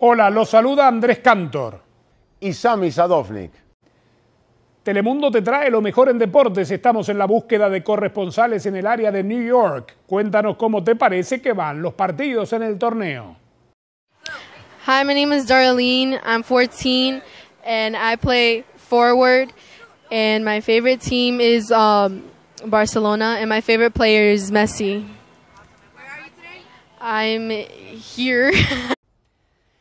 Hola, los saluda Andrés Cantor. Y Sami Sadovnik. Telemundo te trae lo mejor en deportes. Estamos en la búsqueda de corresponsales en el área de New York. Cuéntanos cómo te parece que van los partidos en el torneo. Hi, my name is Darlene. I'm 14 and I play forward. And my favorite team is um, Barcelona and my favorite player is Messi. I'm here.